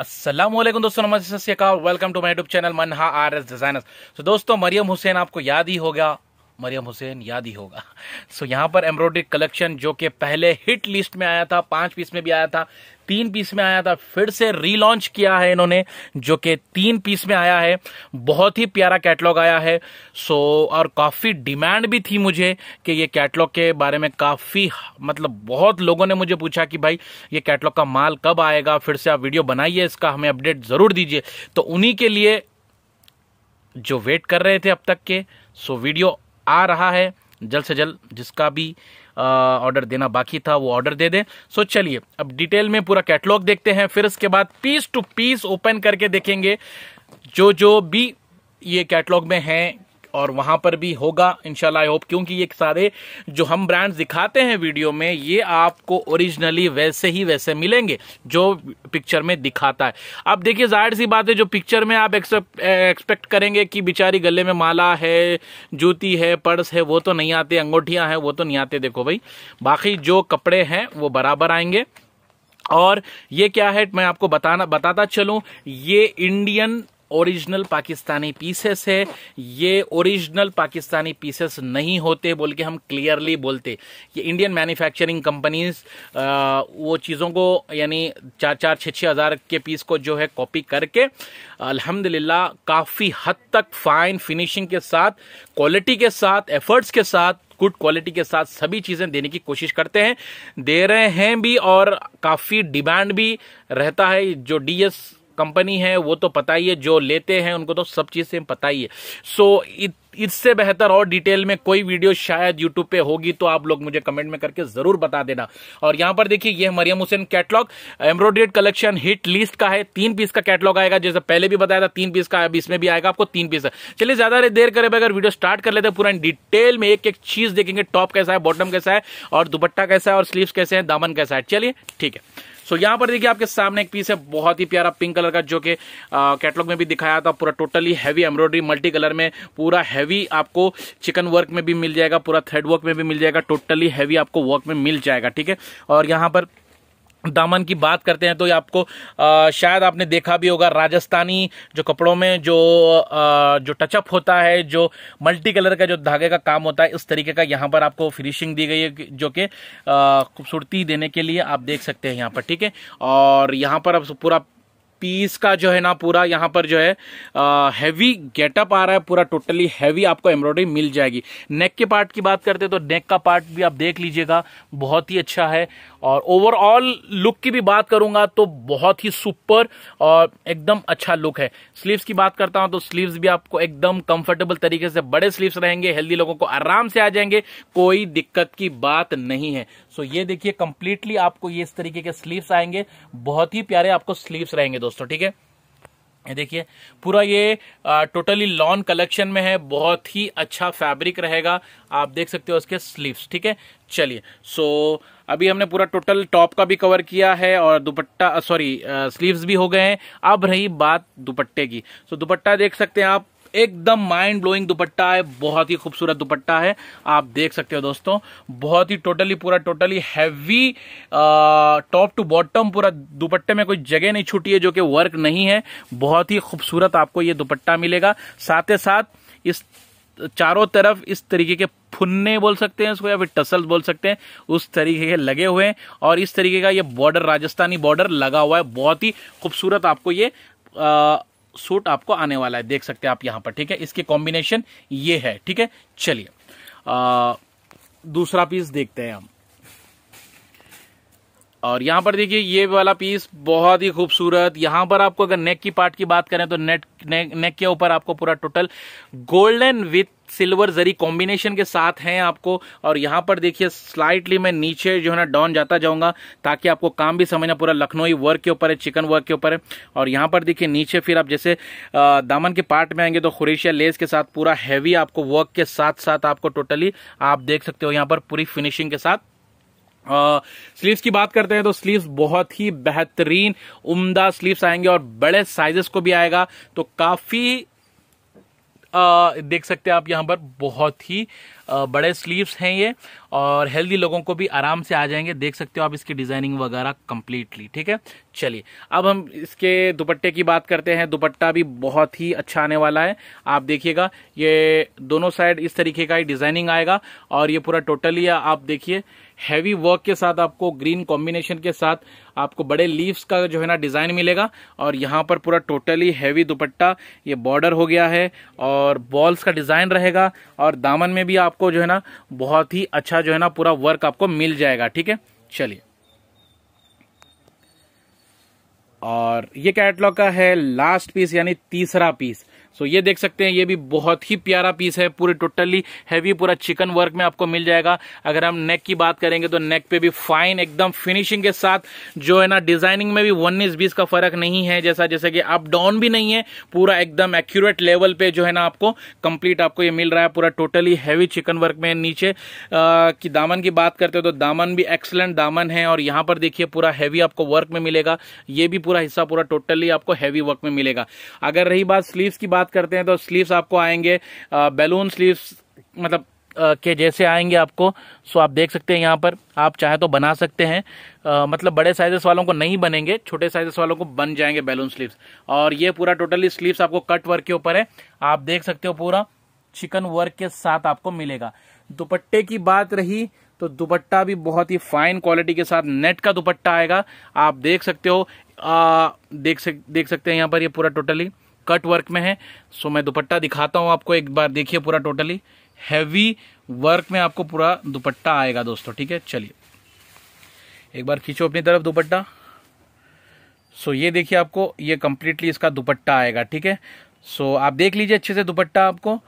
असलम दोस्तों नमस्ते श्रीकाल welcome to my YouTube channel Manha R S designers so दोस्तों मरियम हुसैन आपको याद ही होगा मरियम हुसैन याद ही होगा सो so, यहाँ पर एम्ब्रॉयडरी कलेक्शन जो कि पहले हिट लिस्ट में आया था पांच पीस में भी आया था तीन पीस में आया था फिर से रीलॉन्च किया है इन्होंने जो कि तीन पीस में आया है बहुत ही प्यारा कैटलॉग आया है सो और काफ़ी डिमांड भी थी मुझे कि ये कैटलॉग के बारे में काफ़ी मतलब बहुत लोगों ने मुझे पूछा कि भाई ये कैटलॉग का माल कब आएगा फिर से आप वीडियो बनाइए इसका हमें अपडेट ज़रूर दीजिए तो उन्हीं के लिए जो वेट कर रहे थे अब तक के सो वीडियो आ रहा है जल्द से जल्द जिसका भी ऑर्डर देना बाकी था वो ऑर्डर दे दें सो चलिए अब डिटेल में पूरा कैटलॉग देखते हैं फिर उसके बाद पीस टू पीस ओपन करके देखेंगे जो जो भी ये कैटलॉग में हैं और वहां पर भी होगा इनशाला आई होप क्योंकि ये सारे जो हम ब्रांड्स दिखाते हैं वीडियो में ये आपको ओरिजिनली वैसे ही वैसे मिलेंगे जो पिक्चर में दिखाता है अब देखिए जाहिर सी बात है जो पिक्चर में आप एक्सपेक्ट करेंगे कि बेचारी गले में माला है जूती है पर्स है वो तो नहीं आते अंगूठियां हैं वो तो नहीं आते देखो भाई बाकी जो कपड़े हैं वो बराबर आएंगे और ये क्या है मैं आपको बताना बताता चलूं ये इंडियन ओरिजिनल पाकिस्तानी पीसेस है ये ओरिजिनल पाकिस्तानी पीसेस नहीं होते बोल के हम क्लियरली बोलते ये इंडियन मैन्युफैक्चरिंग कंपनीज वो चीज़ों को यानी चार चार छः छः हज़ार के पीस को जो है कॉपी करके अल्हम्दुलिल्लाह काफ़ी हद तक फाइन फिनिशिंग के साथ क्वालिटी के साथ एफर्ट्स के साथ गुड क्वालिटी के साथ सभी चीज़ें देने की कोशिश करते हैं दे रहे हैं भी और काफ़ी डिमांड भी रहता है जो डी एस कंपनी है वो तो पता ही है जो लेते हैं उनको तो सब चीज़ से पता ही है सो so, इससे बेहतर और डिटेल में कोई वीडियो शायद यूट्यूब पे होगी तो आप लोग मुझे कमेंट में करके जरूर बता देना और यहां पर देखिए ये Mariam Hussain catalogue embroidered collection hit list का है तीन पीस का कैटलॉग आएगा जैसे पहले भी बताया था तीन पीस का अब इसमें भी आएगा आपको तीन पीस चलिए ज्यादा देर करे अगर वीडियो स्टार्ट कर लेते पूरा डिटेल में एक एक चीज देखेंगे टॉप कैसा है बॉटम कैसा है और दुपट्टा कैसा है और स्लीव कैसे है दामन कैसा है चलिए ठीक है सो यहाँ पर देखिए आपके सामने एक पीस है बहुत ही प्यारा पिंक कलर का जो कि कैटलॉग में भी दिखाया था पूरा totally heavy embroidery multi colour में पूरा हैवी आपको चिकन वर्क में भी मिल जाएगा पूरा थ्रेड वर्क में भी मिल जाएगा टोटली हैवी आपको वर्क में मिल जाएगा ठीक है और यहाँ पर दामन की बात करते हैं तो ये आपको आ, शायद आपने देखा भी होगा राजस्थानी जो कपड़ों में जो आ, जो टचअप होता है जो मल्टी कलर का जो धागे का काम होता है इस तरीके का यहाँ पर आपको फिनिशिंग दी गई है जो कि खूबसूरती देने के लिए आप देख सकते हैं यहाँ पर ठीक है और यहाँ पर आप पूरा पीस का जो है ना पूरा यहाँ पर जो है हैवी गेटअप आ रहा है पूरा टोटली हैवी आपको एम्ब्रॉयडरी मिल जाएगी नेक के पार्ट की बात करते हैं तो नेक का पार्ट भी आप देख लीजिएगा बहुत ही अच्छा है और ओवरऑल लुक की भी बात करूंगा तो बहुत ही सुपर और एकदम अच्छा लुक है स्लीव्स की बात करता हूं तो स्लीव्स भी आपको एकदम कंफर्टेबल तरीके से बड़े स्लीव्स रहेंगे हेल्दी लोगों को आराम से आ जाएंगे कोई दिक्कत की बात नहीं है सो ये देखिए कंप्लीटली आपको ये इस तरीके के स्लीव्स आएंगे बहुत ही प्यारे आपको स्लीव्स रहेंगे दोस्तों दोस्तों ठीक है ये देखिए पूरा ये टोटली लॉन कलेक्शन में है बहुत ही अच्छा फैब्रिक रहेगा आप देख सकते हो उसके स्लीव्स ठीक है चलिए सो अभी हमने पूरा टोटल टॉप का भी कवर किया है और दुपट्टा सॉरी स्लीव्स भी हो गए हैं अब रही बात दुपट्टे की सो दुपट्टा देख सकते हैं आप एकदम माइंड ब्लोइंग दुपट्टा है बहुत ही खूबसूरत दुपट्टा है आप देख सकते हो दोस्तों बहुत ही टोटली पूरा totally heavy top to bottom पूरा दुपट्टे में कोई जगह नहीं छूटी है जो कि वर्क नहीं है बहुत ही खूबसूरत आपको ये दुपट्टा मिलेगा साथ ही साथ इस चारों तरफ इस तरीके के फुन्ने बोल सकते हैं इसको या फिर टसल्स बोल सकते हैं उस तरीके के लगे हुए हैं और इस तरीके का ये बॉर्डर राजस्थानी बॉर्डर लगा हुआ है बहुत ही खूबसूरत आपको ये आ, सूट आपको आने वाला है देख सकते हैं आप यहाँ पर ठीक है इसकी कॉम्बिनेशन ये है ठीक है चलिए दूसरा पीस देखते हैं हम और यहाँ पर देखिए ये वाला पीस बहुत ही खूबसूरत यहाँ पर आपको अगर नेक की पार्ट की बात करें तो नेट ने, नेक के ऊपर आपको पूरा टोटल गोल्डन विथ सिल्वर जरी कॉम्बिनेशन के साथ हैं आपको और यहाँ पर देखिए स्लाइटली मैं नीचे जो है ना डाउन जाता जाऊंगा ताकि आपको काम भी समझना पूरा लखनऊ वर्क के ऊपर है चिकन वर्क के ऊपर है और यहाँ पर देखिए नीचे फिर आप जैसे दामन के पार्ट में आएंगे तो खुरेशिया लेस के साथ पूरा हैवी आपको वर्क के साथ साथ आपको टोटली आप देख सकते हो यहाँ पर पूरी फिनिशिंग के साथ स्लीव्स की बात करते हैं तो स्लीव्स बहुत ही बेहतरीन उम्दा स्लीव्स आएंगे और बड़े साइजेस को भी आएगा तो काफी आ, देख सकते हैं आप यहाँ पर बहुत ही आ, बड़े स्लीव्स हैं ये और हेल्दी लोगों को भी आराम से आ जाएंगे देख सकते हो आप इसकी डिजाइनिंग वगैरह कंप्लीटली ठीक है चलिए अब हम इसके दुपट्टे की बात करते हैं दुपट्टा भी बहुत ही अच्छा आने वाला है आप देखिएगा ये दोनों साइड इस तरीके का ही डिजाइनिंग आएगा और ये पूरा टोटली आप देखिए हैवी वर्क के साथ आपको ग्रीन कॉम्बिनेशन के साथ आपको बड़े लीव्स का जो है ना डिजाइन मिलेगा और यहाँ पर पूरा टोटली हैवी दुपट्टा ये बॉर्डर हो गया है और बॉल्स का डिजाइन रहेगा और दामन में भी आपको जो है ना बहुत ही अच्छा जो है ना पूरा वर्क आपको मिल जाएगा ठीक है चलिए और ये कैटलॉग का है लास्ट पीस यानी तीसरा पीस सो ये देख सकते हैं ये भी बहुत ही प्यारा पीस है पूरी टोटली हैवी पूरा चिकन वर्क में आपको मिल जाएगा अगर हम नेक की बात करेंगे तो नेक पे भी फाइन एकदम फिनिशिंग के साथ जो है ना डिजाइनिंग में भी उन्नीस बीस का फर्क नहीं है जैसा जैसे कि अप डाउन भी नहीं है पूरा एकदम एक्यूरेट लेवल पे जो है ना आपको कंप्लीट आपको ये मिल रहा है पूरा टोटली हैवी चिकन वर्क में नीचे की दामन की बात करते हो तो दामन भी एक्सलेंट दामन है और यहां पर देखिए पूरा हैवी आपको वर्क में मिलेगा ये भी पूरा हिस्सा पूरा टोटली आपको हैवी वर्क में मिलेगा अगर रही बात स्लीव की बात बात करते हैं तो स्लीव्स आपको आएंगे बैलून स्लीव्स मतलब के जैसे आएंगे आपको सो आप देख सकते हैं यहाँ पर आप चाहे तो बना सकते हैं आ, मतलब बड़े साइजेस वालों को नहीं बनेंगे छोटे साइजेस वालों को बन जाएंगे बैलून स्लीव्स और ये पूरा टोटली स्लीव्स आपको कट वर्क के ऊपर है आप देख सकते हो पूरा चिकन वर्क के साथ आपको मिलेगा दुपट्टे की बात रही तो दुपट्टा भी बहुत ही फाइन क्वालिटी के साथ नेट का दुपट्टा आएगा आप देख सकते हो आ, देख सक देख सकते हैं यहाँ पर ये पूरा टोटली कट वर्क में है सो मैं दुपट्टा दिखाता हूँ आपको एक बार देखिए पूरा टोटली हैवी वर्क में आपको पूरा दुपट्टा आएगा दोस्तों ठीक है चलिए एक बार खींचो अपनी तरफ दुपट्टा सो ये देखिए आपको ये कम्प्लीटली इसका दुपट्टा आएगा ठीक है सो आप देख लीजिए अच्छे से दुपट्टा आपको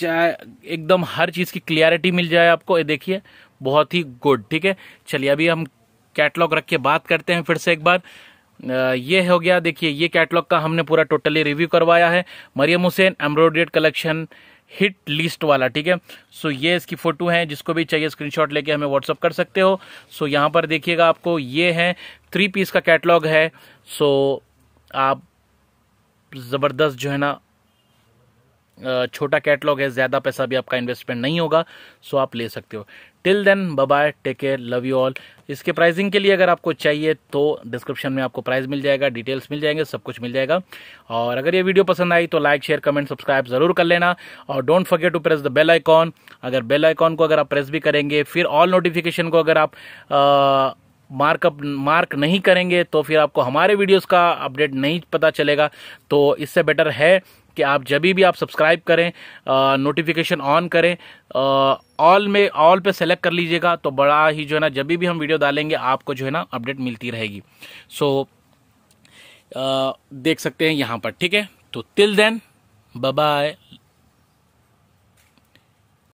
चाहे एकदम हर चीज़ की क्लियरिटी मिल जाए आपको ये देखिए बहुत ही गुड ठीक है चलिए अभी हम कैटलॉग रख के बात करते हैं फिर से एक बार ये हो गया देखिए ये कैटलॉग का हमने पूरा टोटली रिव्यू करवाया है Mariam Hussain embroidered collection hit list वाला ठीक है सो ये इसकी फोटो है जिसको भी चाहिए स्क्रीनशॉट लेके हमें व्हाट्सअप कर सकते हो सो यहाँ पर देखिएगा आपको ये है थ्री पीस का कैटलॉग है सो आप ज़बरदस्त जो है ना छोटा कैटलॉग है ज़्यादा पैसा भी आपका इन्वेस्टमेंट नहीं होगा सो आप ले सकते हो till then bye take care love you all इसके प्राइसिंग के लिए अगर आपको चाहिए तो डिस्क्रिप्शन में आपको प्राइस मिल जाएगा डिटेल्स मिल जाएंगे सब कुछ मिल जाएगा और अगर ये वीडियो पसंद आई तो लाइक शेयर कमेंट सब्सक्राइब जरूर कर लेना और don't forget to press the bell icon अगर बेल आइकॉन को अगर आप प्रेस भी करेंगे फिर ऑल नोटिफिकेशन को अगर आप मार्कअप मार्क नहीं करेंगे तो फिर आपको हमारे वीडियोस का अपडेट नहीं पता चलेगा तो इससे बेटर है कि आप जब भी आप सब्सक्राइब करें नोटिफिकेशन ऑन करें ऑल में ऑल पे सेलेक्ट कर लीजिएगा तो बड़ा ही जो है ना जब भी हम वीडियो डालेंगे आपको जो है ना अपडेट मिलती रहेगी सो so, देख सकते हैं यहाँ पर ठीक है तो टिल देन बाय